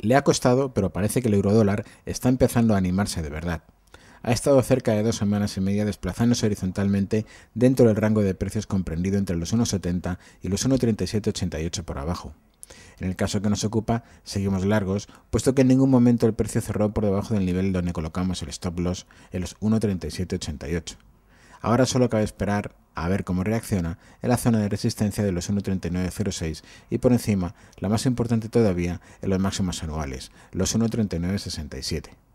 Le ha costado, pero parece que el eurodólar está empezando a animarse de verdad. Ha estado cerca de dos semanas y media desplazándose horizontalmente dentro del rango de precios comprendido entre los 1,70 y los 1,3788 por abajo. En el caso que nos ocupa, seguimos largos, puesto que en ningún momento el precio cerró por debajo del nivel donde colocamos el stop loss en los 1.3788. Ahora solo cabe esperar a ver cómo reacciona en la zona de resistencia de los 1.3906 y por encima, la más importante todavía, en los máximos anuales, los 1.3967.